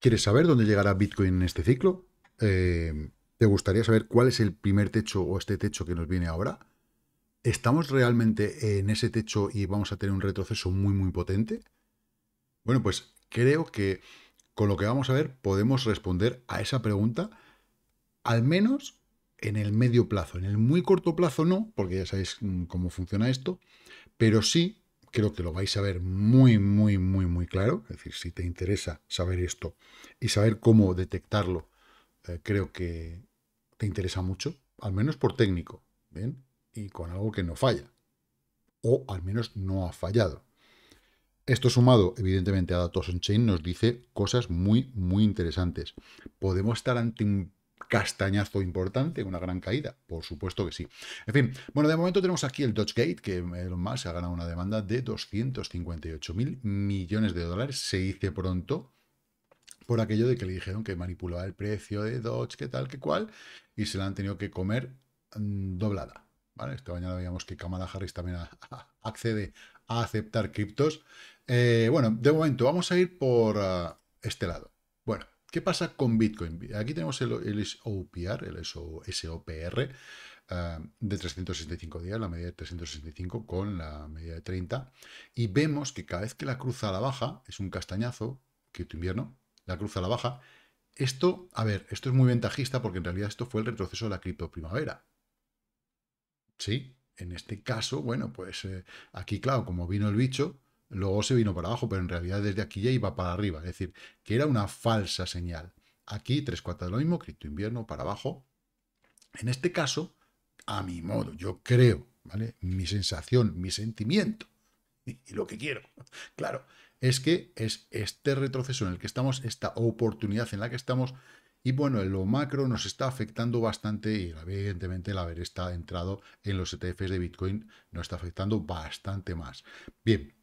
¿Quieres saber dónde llegará Bitcoin en este ciclo? Eh, ¿Te gustaría saber cuál es el primer techo o este techo que nos viene ahora? ¿Estamos realmente en ese techo y vamos a tener un retroceso muy, muy potente? Bueno, pues creo que con lo que vamos a ver podemos responder a esa pregunta, al menos en el medio plazo. En el muy corto plazo no, porque ya sabéis mm, cómo funciona esto, pero sí creo que lo vais a ver muy, muy, muy, muy claro. Es decir, si te interesa saber esto y saber cómo detectarlo, eh, creo que te interesa mucho, al menos por técnico, ¿bien? Y con algo que no falla, o al menos no ha fallado. Esto sumado, evidentemente, a datos on-chain nos dice cosas muy, muy interesantes. Podemos estar ante un castañazo importante, una gran caída. Por supuesto que sí. En fin, bueno, de momento tenemos aquí el Gate que más se ha ganado una demanda de 258 mil millones de dólares. Se dice pronto por aquello de que le dijeron que manipulaba el precio de Dodge, que tal, que cual, y se la han tenido que comer mm, doblada. ¿vale? Esta mañana veíamos que Kamala Harris también accede a aceptar criptos. Eh, bueno, de momento vamos a ir por ah, este lado. Bueno, ¿Qué pasa con Bitcoin? Aquí tenemos el, el SOPR, el SOPR ah, de 365 días, la media de 365 con la media de 30. Y vemos que cada vez que la cruza a la baja, es un castañazo, cripto invierno, la cruza a la baja. Esto, a ver, esto es muy ventajista porque en realidad esto fue el retroceso de la cripto primavera. ¿Sí? En este caso, bueno, pues eh, aquí, claro, como vino el bicho, Luego se vino para abajo, pero en realidad desde aquí ya iba para arriba. Es decir, que era una falsa señal. Aquí tres cuartas de lo mismo, cripto invierno, para abajo. En este caso, a mi modo, yo creo, ¿vale? Mi sensación, mi sentimiento y, lo que quiero, claro, es que es este retroceso en el que estamos, esta oportunidad en la que estamos, y bueno, en lo macro nos está afectando bastante y evidentemente el haber estado entrado en los ETFs de Bitcoin nos está afectando bastante más. Bien,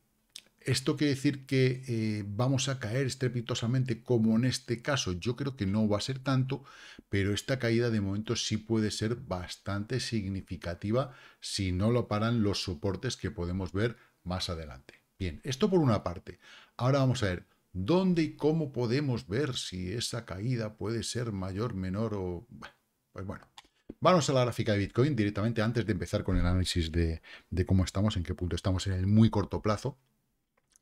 ¿Esto quiere decir que eh, vamos a caer estrepitosamente como en este caso? Yo creo que no va a ser tanto, pero esta caída de momento sí puede ser bastante significativa si no lo paran los soportes que podemos ver más adelante. Bien, esto por una parte. Ahora vamos a ver dónde y cómo podemos ver si esa caída puede ser mayor, menor o... Pues bueno, Vamos a la gráfica de Bitcoin directamente antes de empezar con el análisis de, de cómo estamos, en qué punto estamos en el muy corto plazo.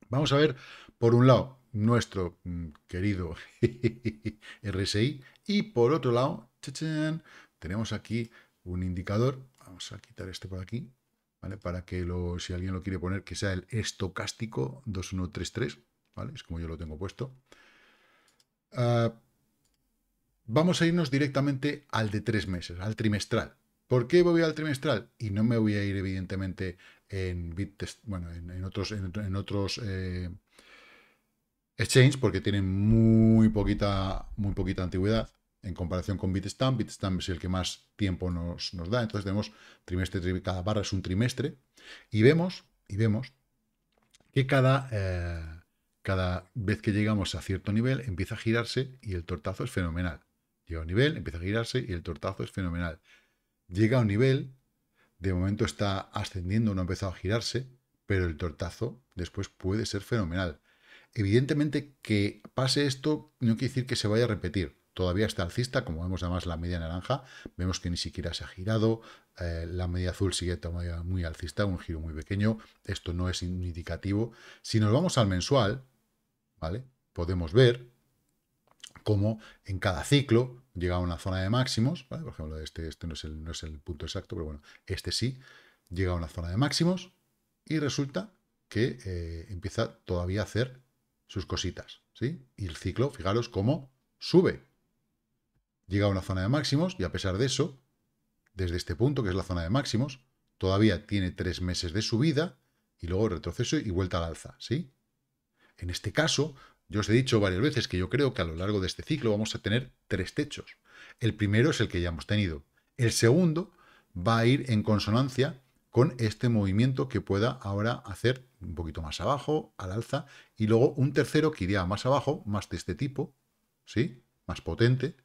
Vamos a ver, por un lado, nuestro mm, querido RSI y por otro lado, tenemos aquí un indicador, vamos a quitar este por aquí, ¿vale? Para que lo, si alguien lo quiere poner, que sea el estocástico 2133, ¿vale? Es como yo lo tengo puesto. Ah, vamos a irnos directamente al de tres meses, al trimestral. ¿Por qué voy al trimestral? Y no me voy a ir, evidentemente, en bueno, en, otros, en, otros eh, exchanges, porque tienen muy poquita, muy poquita antigüedad en comparación con Bitstamp. Bitstamp es el que más tiempo nos, da. Entonces tenemos trimestre, cada barra es un trimestre. Y vemos, y vemos que cada, eh, cada vez que llegamos a cierto nivel empieza a girarse y el tortazo es fenomenal. Llega a un nivel, empieza a girarse y el tortazo es fenomenal. Llega a un nivel de momento está ascendiendo, no ha empezado a girarse, pero el tortazo después puede ser fenomenal. Evidentemente que pase esto no quiere decir que se vaya a repetir. Todavía está alcista, como vemos además la media naranja, vemos que ni siquiera se ha girado, eh, la media azul sigue todavía muy alcista, un giro muy pequeño, esto no es indicativo. Si nos vamos al mensual, ¿vale? Podemos ver como en cada ciclo llega a una zona de máximos, por ejemplo, este, este no, es el, punto exacto, pero bueno, este sí, llega a una zona de máximos y resulta que eh, empieza todavía a hacer sus cositas, ¿sí? Y el ciclo, fijaros cómo sube. Llega a una zona de máximos y a pesar de eso, desde este punto, que es la zona de máximos, todavía tiene tres meses de subida y luego retroceso y vuelta al alza, ¿sí? En este caso, yo os he dicho varias veces que yo creo que a lo largo de este ciclo vamos a tener tres techos. El primero es el que ya hemos tenido. El segundo va a ir en consonancia con este movimiento que pueda ahora hacer un poquito más abajo, al alza, y luego un tercero que iría más abajo, más de este tipo, ¿sí? Más potente,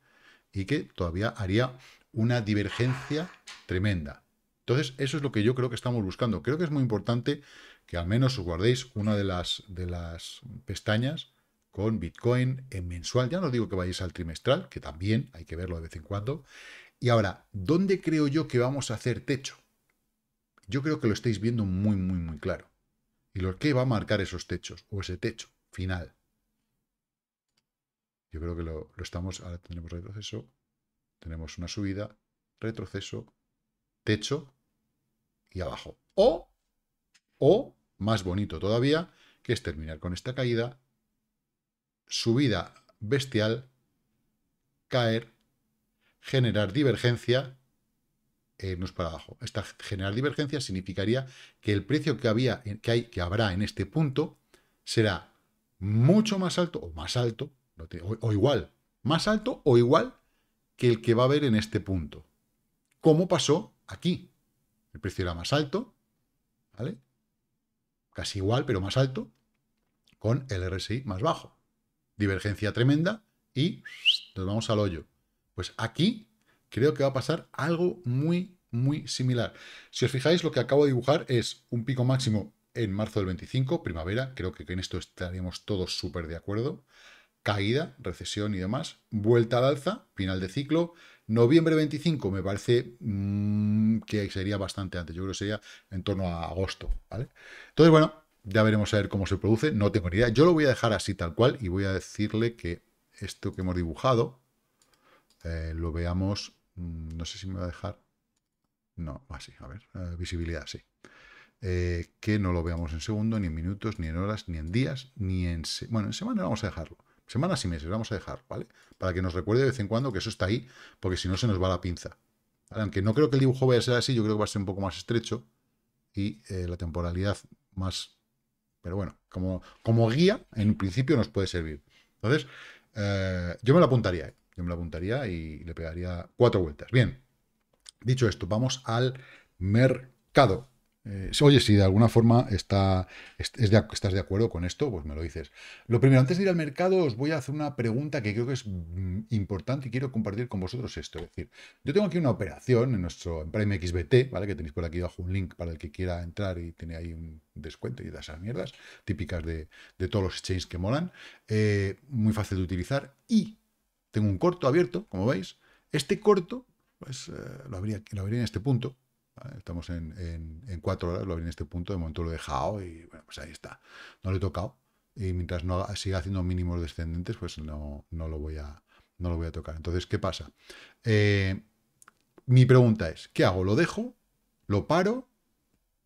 y que todavía haría una divergencia tremenda. Entonces, eso es lo que yo creo que estamos buscando. Creo que es muy importante que al menos os guardéis una de las, de las pestañas con Bitcoin en mensual. Ya no digo que vayáis al trimestral, que también hay que verlo de vez en cuando. Y ahora, ¿dónde creo yo que vamos a hacer techo? Yo creo que lo estáis viendo muy, muy, muy claro. ¿Y lo que va a marcar esos techos o ese techo final? Yo creo que lo, lo estamos... Ahora tenemos retroceso, tenemos una subida, retroceso, techo y abajo. O, o, más bonito todavía, que es terminar con esta caída subida bestial, caer, generar divergencia, e eh, irnos para abajo. Esta generar divergencia significaría que el precio que, había, que, hay, que habrá en este punto será mucho más alto, o más alto, o, igual, más alto o igual que el que va a haber en este punto. ¿Cómo pasó aquí. El precio era más alto, ¿vale? Casi igual, pero más alto, con el RSI más bajo divergencia tremenda y nos vamos al hoyo. Pues aquí creo que va a pasar algo muy, muy similar. Si os fijáis, lo que acabo de dibujar es un pico máximo en marzo del 25, primavera, creo que en esto estaríamos todos súper de acuerdo. Caída, recesión y demás, vuelta al alza, final de ciclo. Noviembre 25 me parece mm, que sería bastante antes, yo creo que sería en torno a agosto, ¿vale? Entonces, bueno, ya veremos a ver cómo se produce, no tengo ni idea. Yo lo voy a dejar así tal cual y voy a decirle que esto que hemos dibujado eh, lo veamos, mm, no sé si me va a dejar, no, así, a ver, eh, visibilidad, sí. Eh, que no lo veamos en segundo, ni en minutos, ni en horas, ni en días, ni en... Bueno, en semana vamos a dejarlo. Semanas y meses vamos a dejar, ¿vale? Para que nos recuerde de vez en cuando que eso está ahí, porque si no se nos va la pinza. Aunque no creo que el dibujo vaya a ser así, yo creo que va a ser un poco más estrecho y la temporalidad más pero bueno, como, como guía, en principio nos puede servir. Entonces, eh, yo me la apuntaría, ¿eh? yo me la apuntaría y le pegaría cuatro vueltas. Bien, dicho esto, vamos al mercado. Eh, oye, si de alguna forma está, estás de acuerdo con esto, pues me lo dices. Lo primero, antes de ir al mercado, os voy a hacer una pregunta que creo que es mm, importante y quiero compartir con vosotros esto. Es decir, yo tengo aquí una operación en nuestro Prime XBT, ¿vale? Que tenéis por aquí abajo un link para el que quiera entrar y tiene ahí un descuento y de esas mierdas típicas de, todos los exchanges que molan. Eh, muy fácil de utilizar. Y tengo un corto abierto, como veis. Este corto, pues eh, lo, habría, lo en este punto, Estamos en, en, cuatro horas, lo vi en este punto, de momento lo he dejado y bueno, pues ahí está. No lo he tocado y mientras no siga haciendo mínimos descendentes, pues no, no, lo voy a, no lo voy a tocar. Entonces, ¿qué pasa? Eh, mi pregunta es, ¿qué hago? ¿Lo dejo? ¿Lo paro?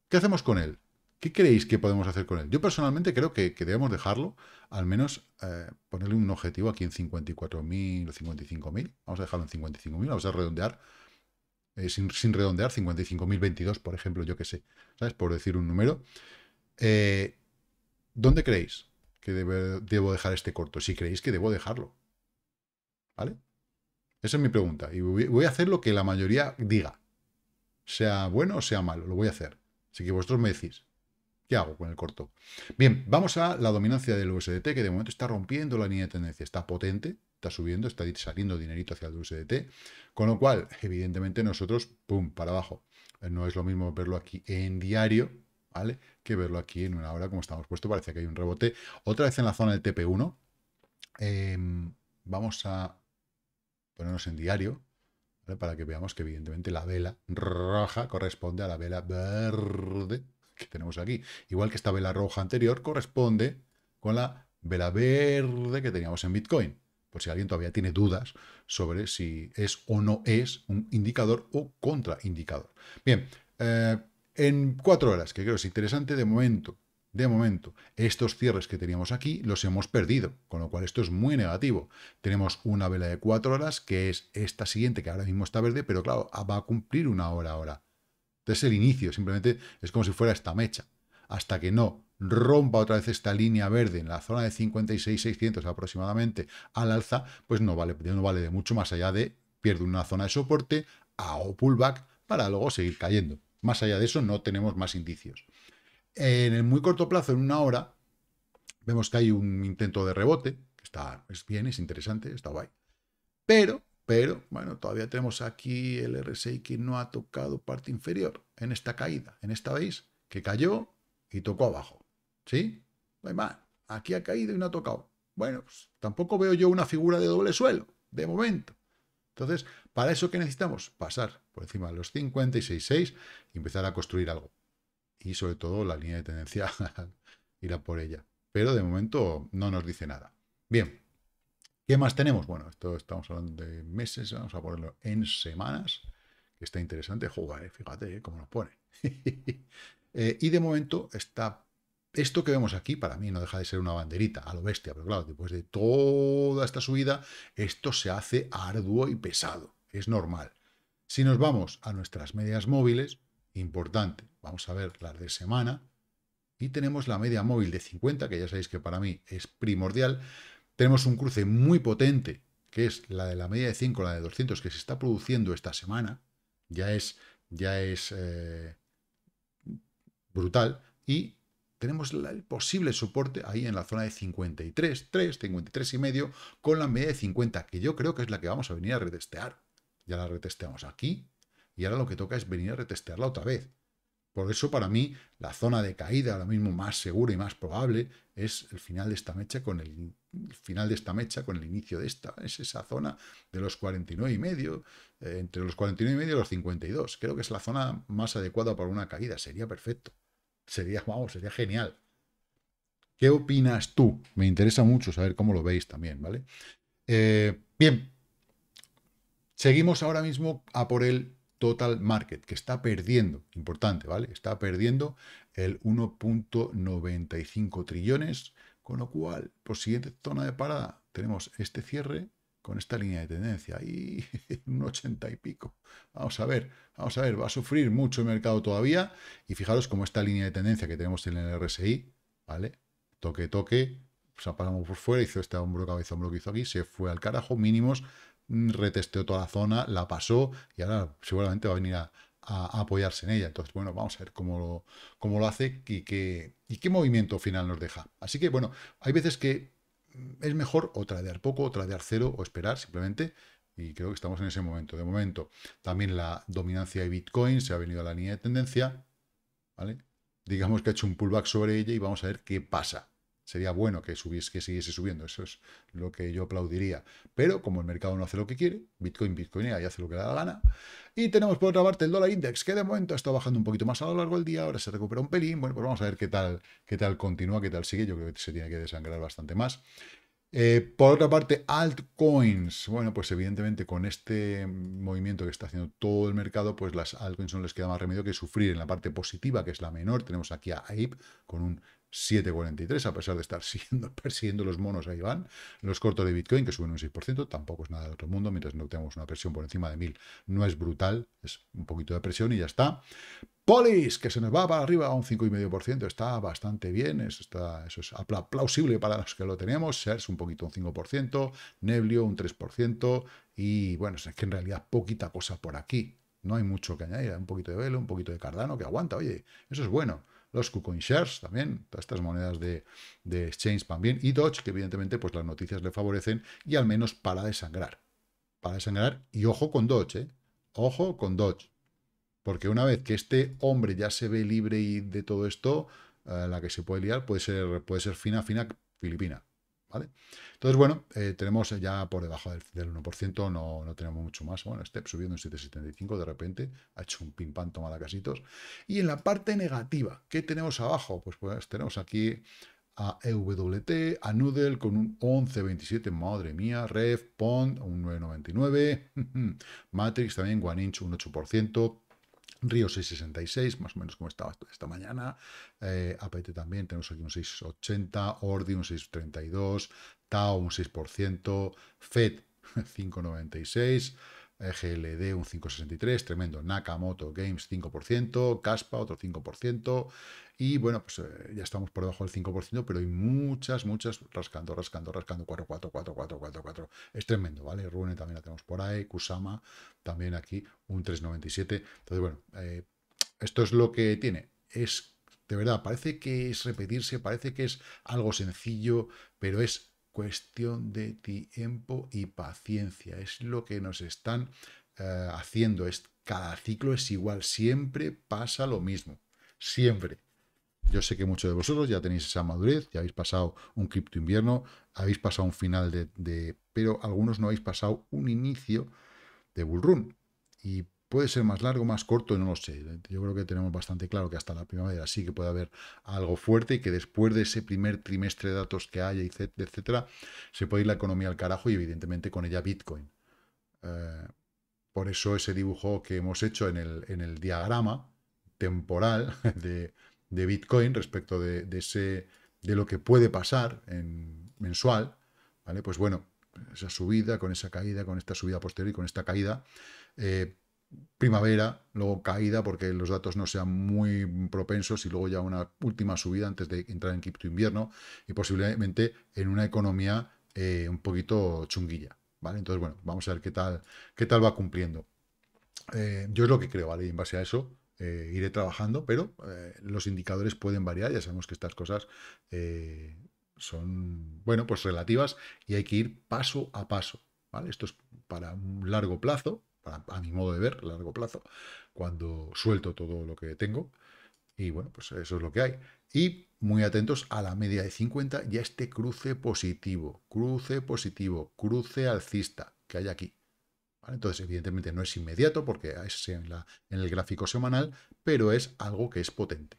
¿Qué hacemos con él? ¿Qué creéis que podemos hacer con él? Yo personalmente creo que, que debemos dejarlo, al menos eh, ponerle un objetivo aquí en 54.000 o 55.000. Vamos a dejarlo en 55.000, vamos a redondear eh, sin, redondear, 55.022, por ejemplo, yo que sé, ¿sabes? Por decir un número. Eh, ¿Dónde creéis que debo dejar este corto? Si creéis que debo dejarlo. ¿Vale? Esa es mi pregunta. Y voy a hacer lo que la mayoría diga. Sea bueno o sea malo, lo voy a hacer. Así que vosotros me decís, ¿qué hago con el corto? Bien, vamos a la dominancia del USDT, que de momento está rompiendo la línea de tendencia. Está potente, está subiendo, está saliendo dinerito hacia el dulce de con lo cual, evidentemente, nosotros, pum, para abajo. Eh, no es lo mismo verlo aquí en diario, ¿vale? Que verlo aquí en una hora, como estamos puesto, parece que hay un rebote. Otra vez en la zona del TP1, em, vamos a ponernos en diario, Para que veamos que evidentemente la vela roja corresponde a la vela verde que tenemos aquí. Igual que esta vela roja anterior corresponde con la vela verde que teníamos en Bitcoin por si alguien todavía tiene dudas sobre si es o no es un indicador o contraindicador. Bien, eh, en cuatro horas, que creo es interesante de momento, de momento, estos cierres que teníamos aquí los hemos perdido, con lo cual esto es muy negativo. Tenemos una vela de cuatro horas, que es esta siguiente, que ahora mismo está verde, pero claro, ah, va a cumplir una hora ahora. Este es el inicio, simplemente es como si fuera esta mecha hasta que no rompa otra vez esta línea verde en la zona de 56.600 aproximadamente al alza, pues no vale, no vale de mucho más allá de pierde una zona de soporte a o pullback para luego seguir cayendo. Más allá de eso no tenemos más indicios. En el muy corto plazo, en una hora, vemos que hay un intento de rebote, que está es bien, es interesante, está guay. Pero, pero, bueno, todavía tenemos aquí el RSI que no ha tocado parte inferior en esta caída. En esta veis que cayó, y tocó abajo. ¿Sí? No más. Aquí ha caído y no ha tocado. Bueno, pues, tampoco veo yo una figura de doble suelo, de momento. Entonces, ¿para eso qué necesitamos? Pasar por encima de los 56.6 y empezar a construir algo. Y sobre todo la línea de tendencia irá por ella. Pero de momento no nos dice nada. Bien, ¿qué más tenemos? Bueno, esto estamos hablando de meses, vamos a ponerlo en semanas, que está interesante. jugar, ¿eh? fíjate ¿eh? cómo nos pone. Eh, y de momento está... Esto que vemos aquí para mí no deja de ser una banderita a lo bestia, pero claro, después de toda esta subida, esto se hace arduo y pesado. Es normal. Si nos vamos a nuestras medias móviles, importante, vamos a ver las de semana, y tenemos la media móvil de 50, que ya sabéis que para mí es primordial. Tenemos un cruce muy potente, que es la de la media de 5, la de 200, que se está produciendo esta semana. Ya es, ya es eh, brutal y tenemos el posible soporte ahí en la zona de 53, 3, 53 y medio con la media de 50, que yo creo que es la que vamos a venir a retestear. Ya la retesteamos aquí y ahora lo que toca es venir a retestearla otra vez. Por eso para mí la zona de caída ahora mismo más segura y más probable es el final de esta mecha con el, final de esta mecha con el inicio de esta. Es esa zona de los 49 y medio, eh, entre los 49 y medio y los 52. Creo que es la zona más adecuada para una caída, sería perfecto. Sería, vamos, sería genial. ¿Qué opinas tú? Me interesa mucho saber cómo lo veis también, ¿vale? Eh, bien, seguimos ahora mismo a por el total market, que está perdiendo, importante, ¿vale? Está perdiendo el 1.95 trillones, con lo cual, por pues, siguiente zona de parada, tenemos este cierre, con esta línea de tendencia. Y un 80 y pico. Vamos a ver, vamos a ver, va a sufrir mucho el mercado todavía. Y fijaros cómo esta línea de tendencia que tenemos en el RSI, ¿vale? Toque, toque, se sea, paramos por fuera, hizo este hombro, cabeza, hombro que hizo aquí, se fue al carajo, mínimos, mm, retesteó toda la zona, la pasó y ahora seguramente va a venir a, apoyarse en ella. Entonces, bueno, vamos a ver cómo lo, lo hace y y qué movimiento final nos deja. Así que, bueno, hay veces que es mejor o tradear poco, o tradear cero, o esperar simplemente. Y creo que estamos en ese momento. De momento, también la dominancia de Bitcoin se ha venido a la línea de tendencia. ¿vale? Digamos que ha hecho un pullback sobre ella y vamos a ver qué pasa. Sería bueno que, que siguiese subiendo, eso es lo que yo aplaudiría. Pero como el mercado no hace lo que quiere, Bitcoin, Bitcoin y hace lo que le da la gana. Y tenemos por otra parte el dólar index, que de momento está bajando un poquito más a lo largo del día, ahora se recupera un pelín. Bueno, pues vamos a ver qué tal, qué tal continúa, qué tal sigue. Yo creo que se tiene que desangrar bastante más. Eh, por otra parte, altcoins. Bueno, pues evidentemente con este movimiento que está haciendo todo el mercado, pues las altcoins no les queda más remedio que sufrir en la parte positiva, que es la menor. Tenemos aquí a AIP con un 7,43, a pesar de estar siguiendo, persiguiendo los monos ahí van. Los cortos de Bitcoin, que suben un 6%, tampoco es nada del otro mundo, mientras no tenemos una presión por encima de 1000, no es brutal, es un poquito de presión y ya está. Polis, que se nos va para arriba a un 5,5%, está bastante bien, eso, está, eso es plausible para los que lo tenemos, SERS un poquito un 5%, Neblio un 3%, y bueno, es que en realidad poquita cosa por aquí, no hay mucho que añadir, un poquito de Velo, un poquito de Cardano, que aguanta, oye, eso es bueno los KuCoin Shares también, todas estas monedas de, exchange también, y Doge, que evidentemente pues las noticias le favorecen, y al menos para desangrar. Para desangrar, y ojo con Doge, ¿eh? ojo con Doge. Porque una vez que este hombre ya se ve libre y de todo esto, eh, la que se puede liar puede ser, puede ser fina, fina, filipina. ¿vale? Entonces, bueno, eh, tenemos ya por debajo del, 1%, no, no, tenemos mucho más. Bueno, este subiendo en 7,75 de repente, ha hecho un pim pam tomada casitos. Y en la parte negativa, ¿qué tenemos abajo? Pues, pues tenemos aquí a EWT, a Noodle con un 11.27, madre mía, Rev, Pond, un 9.99, Matrix también, One Inch, un 8%, Río 666, más o menos como estaba esta mañana. Eh, APT también, tenemos aquí un 680, Ordi un 632, TAO un 6%, FED 596, e GLD un 563, tremendo. Nakamoto Games 5%, Caspa otro 5%, y bueno, pues eh, ya estamos por debajo del 5%, pero hay muchas, muchas rascando, rascando, rascando, 4, 4, 4, 4, 4, 4. Es tremendo, ¿vale? Rune también la tenemos por ahí, Kusama también aquí, un 3,97. Entonces, bueno, eh, esto es lo que tiene. Es, de verdad, parece que es repetirse, parece que es algo sencillo, pero es cuestión de tiempo y paciencia. Es lo que nos están eh, haciendo. Es, cada ciclo es igual, siempre pasa lo mismo. Siempre. Yo sé que muchos de vosotros ya tenéis esa madurez, ya habéis pasado un cripto invierno, habéis pasado un final de, pero algunos no habéis pasado un inicio de bullrun. Y puede ser más largo, más corto, no lo sé. Yo creo que tenemos bastante claro que hasta la primavera sí que puede haber algo fuerte y que después de ese primer trimestre de datos que haya, etcétera, se puede ir la economía al carajo y evidentemente con ella Bitcoin. Eh, por eso ese dibujo que hemos hecho en el, en el diagrama temporal de, de Bitcoin respecto de, ese, de lo que puede pasar en mensual, ¿vale? Pues bueno, esa subida, con esa caída, con esta subida posterior y con esta caída, eh, primavera, luego caída porque los datos no sean muy propensos y luego ya una última subida antes de entrar en cripto invierno y posiblemente en una economía eh, un poquito chunguilla, ¿vale? Entonces, bueno, vamos a ver qué tal, qué tal va cumpliendo. Eh, yo es lo que creo, ¿vale? Y en base a eso, eh, iré trabajando, pero eh, los indicadores pueden variar, ya sabemos que estas cosas eh, son, bueno, pues relativas y hay que ir paso a paso, ¿vale? Esto es para un largo plazo, para, a mi modo de ver, largo plazo, cuando suelto todo lo que tengo y bueno, pues eso es lo que hay. Y muy atentos a la media de 50 y a este cruce positivo, cruce positivo, cruce alcista que hay aquí. Entonces, evidentemente no es inmediato porque es en, la, en, el gráfico semanal, pero es algo que es potente.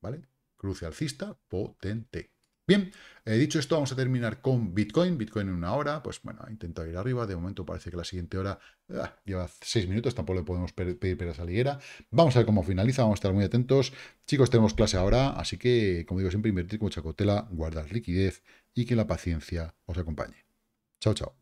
¿Vale? Cruce alcista potente. Bien, eh, dicho esto, vamos a terminar con Bitcoin. Bitcoin en una hora, pues bueno, ha intentado ir arriba. De momento parece que la siguiente hora ah, lleva seis minutos, tampoco le podemos pedir peras a liguera. Vamos a ver cómo finaliza, vamos a estar muy atentos. Chicos, tenemos clase ahora, así que, como digo, siempre invertir con Chacotela, guardar liquidez y que la paciencia os acompañe. Chao, chao.